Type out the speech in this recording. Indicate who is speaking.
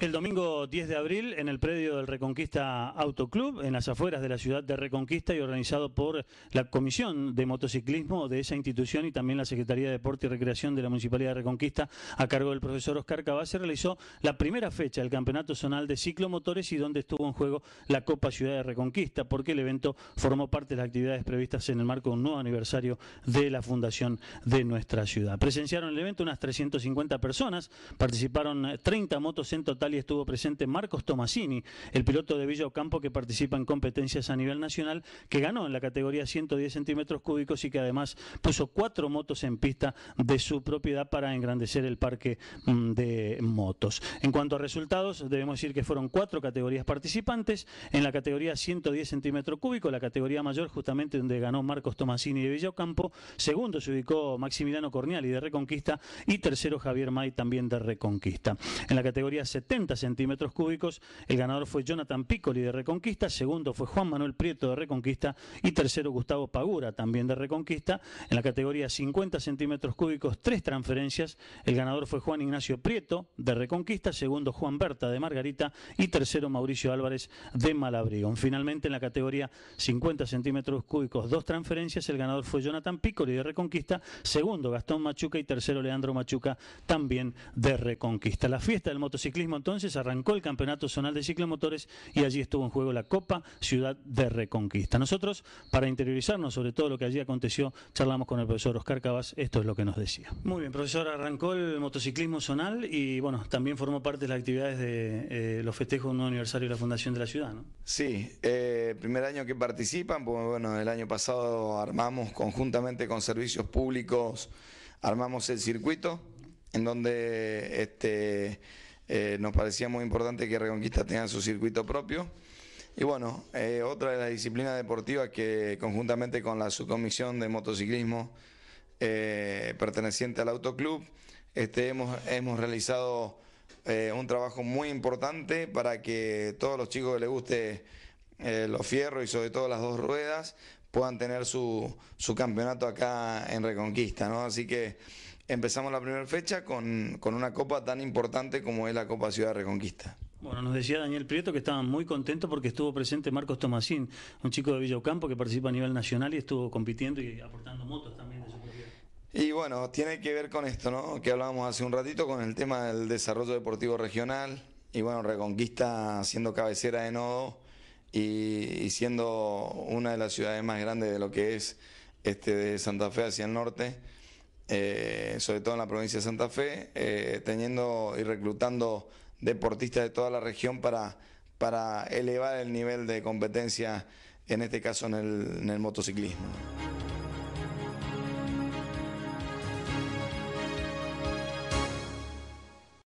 Speaker 1: El domingo 10 de abril, en el predio del Reconquista Autoclub, en las afueras de la ciudad de Reconquista y organizado por la Comisión de Motociclismo de esa institución y también la Secretaría de Deporte y Recreación de la Municipalidad de Reconquista, a cargo del profesor Oscar Cabá, se realizó la primera fecha del Campeonato Zonal de Ciclomotores y donde estuvo en juego la Copa Ciudad de Reconquista, porque el evento formó parte de las actividades previstas en el marco de un nuevo aniversario de la fundación de nuestra ciudad. Presenciaron el evento unas 350 personas, participaron 30 motos en total y estuvo presente Marcos Tomasini, el piloto de Villa Ocampo que participa en competencias a nivel nacional, que ganó en la categoría 110 centímetros cúbicos y que además puso cuatro motos en pista de su propiedad para engrandecer el parque mm, de motos. En cuanto a resultados, debemos decir que fueron cuatro categorías participantes. En la categoría 110 centímetros cúbicos, la categoría mayor, justamente donde ganó Marcos Tomasini de Villocampo. Segundo se ubicó Maximiliano Corniali de Reconquista. Y tercero Javier May también de Reconquista. En la categoría 70 centímetros cúbicos, el ganador fue Jonathan Piccoli de Reconquista. Segundo fue Juan Manuel Prieto de Reconquista. Y tercero Gustavo Pagura también de Reconquista. En la categoría 50 centímetros cúbicos, tres transferencias. El ganador fue Juan Ignacio Prieto de Reconquista conquista, segundo Juan Berta de Margarita y tercero Mauricio Álvarez de Malabrigo. Finalmente en la categoría 50 centímetros cúbicos, dos transferencias, el ganador fue Jonathan Piccoli de Reconquista, segundo Gastón Machuca y tercero Leandro Machuca también de Reconquista. La fiesta del motociclismo entonces arrancó el Campeonato Zonal de Ciclomotores y allí estuvo en juego la Copa Ciudad de Reconquista. Nosotros, para interiorizarnos sobre todo lo que allí aconteció, charlamos con el profesor Oscar Cabas, esto es lo que nos decía. Muy bien, profesor, arrancó el motociclismo zonal y bueno, está también formó parte de las actividades de eh, los festejos de un aniversario de la Fundación de la Ciudad, ¿no? Sí, eh,
Speaker 2: primer año que participan, pues bueno, el año pasado armamos conjuntamente con servicios públicos, armamos el circuito, en donde este, eh, nos parecía muy importante que Reconquista tenga su circuito propio. Y bueno, otra de las disciplinas deportivas que conjuntamente con la subcomisión de motociclismo perteneciente al Autoclub, este, hemos, hemos realizado eh, un trabajo muy importante para que todos los chicos que les guste eh, los fierros y sobre todo las dos ruedas puedan tener su, campeonato acá en Reconquista, ¿no? Así que empezamos la primera fecha con, una copa tan importante como es la Copa Ciudad Reconquista.
Speaker 1: Bueno, nos decía Daniel Prieto que estaban muy contentos porque estuvo presente Marcos Tomasín, un chico de Villaucampo que participa a nivel nacional y estuvo compitiendo y aportando motos también.
Speaker 2: Y bueno, tiene que ver con esto, ¿no? Que hablábamos hace un ratito con el tema del desarrollo deportivo regional. Y bueno, Reconquista siendo cabecera de nodo y, siendo una de las ciudades más grandes de lo que es este de Santa Fe hacia el norte, eh, sobre todo en la provincia de Santa Fe, eh, teniendo y reclutando deportistas de toda la región para, para elevar el nivel de competencia, en este caso en el motociclismo.